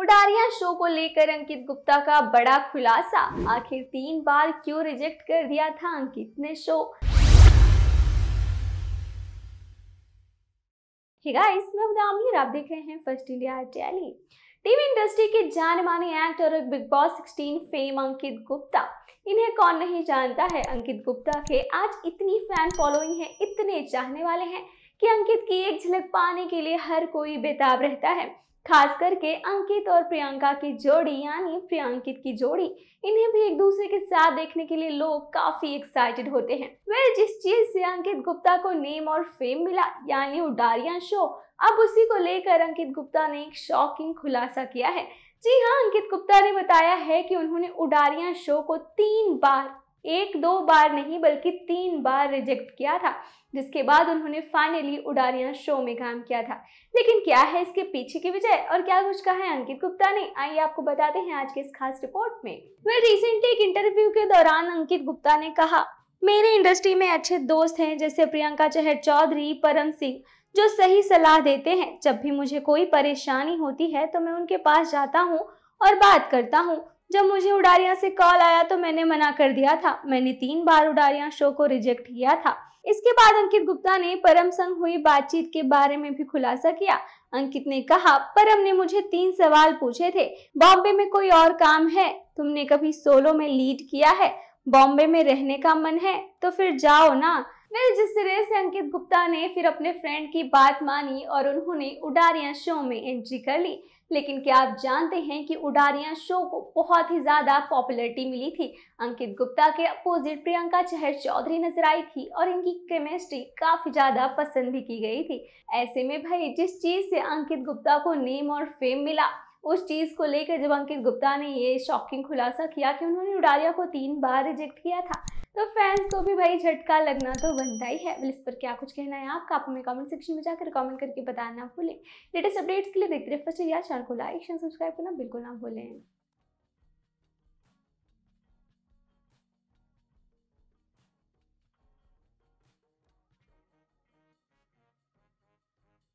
Udaariyan show को लेकर अंकित गुप्ता का बड़ा खुलासा आखिर तीन बार क्यों रिजेक्ट कर दिया था अंकित ने शो गाइस मैं उदामी आप देख रहे हैं first India telly TV industry के जाने माने एक्टर और Bigg Boss 16 fame Ankit Gupta इन्हें कौन नहीं जानता है अंकित गुप्ता के आज इतनी फैन फॉलोइंग है इतने चाहने वाले हैं कि अंकित की एक झलक पाने के लिए हर कोई बेताब रहता है खास करके अंकित और प्रियंका की जोड़ी यानी प्रियंकित की जोड़ी इन्हें भी एक दूसरे के साथ देखने के लिए लोग काफी एक्साइटेड होते हैं वे जिस चीज से अंकित गुप्ता को नेम और फेम मिला यानी उडारिया शो अब उसी को लेकर अंकित गुप्ता ने एक शॉकिंग खुलासा किया है जी हाँ अंकित गुप्ता ने बताया है कि उन्होंने उडारिया शो को तीन बार एक दो बार नहीं बल्कि तीन बार रिजेक्ट किया था जिसके बाद उन्होंने फाइनली उड़ारियां शो में काम किया था लेकिन क्या है इसके पीछे की वजह और क्या कुछ कहा है अंकित गुप्ता ने आइए आपको बताते हैं आज के इस खास रिपोर्ट में वे रिसेंटली एक इंटरव्यू के दौरान अंकित गुप्ता ने कहा मेरे इंडस्ट्री में अच्छे दोस्त हैं जैसे प्रियंका चहर चौधरी परम सिंह जो सही सलाह देते हैं जब भी मुझे कोई परेशानी होती है तो मैं उनके पास जाता हूँ और बात करता हूँ जब मुझे उडारिया से कॉल आया तो मैंने मना कर दिया था मैंने तीन बार उडारिया शो को रिजेक्ट किया था इसके बाद अंकित गुप्ता ने परम संग हुई बातचीत के बारे में भी खुलासा किया अंकित ने कहा परम ने मुझे तीन सवाल पूछे थे बॉम्बे में कोई और काम है तुमने कभी सोलो में लीड किया है बॉम्बे में रहने का मन है तो फिर जाओ ना फिर जिस तरह से अंकित गुप्ता ने फिर अपने फ्रेंड की बात मानी और उन्होंने उडारियां शो में एंट्री कर ली लेकिन क्या आप जानते हैं कि उडारियां शो को बहुत ही ज़्यादा पॉपुलरिटी मिली थी अंकित गुप्ता के अपोजिट प्रियंका चहर चौधरी नजर आई थी और इनकी केमिस्ट्री काफ़ी ज़्यादा पसंद भी की गई थी ऐसे में भाई जिस चीज़ से अंकित गुप्ता को नेम और फेम मिला उस चीज़ को लेकर जब अंकित गुप्ता ने ये शॉकिंग खुलासा किया कि उन्होंने उडारिया को तीन बार रिजेक्ट किया था तो फैंस को भी भाई झटका लगना तो बनता ही है इस पर क्या कुछ कहना है आपका आप हमें कमेंट सेक्शन में जाकर कमेंट करके बताना भूलें लेटेस्ट अपडेट्स के लिए देखते रहे फर्स्ट या चैनल को लाइक एंड सब्सक्राइब करना बिल्कुल ना भूलें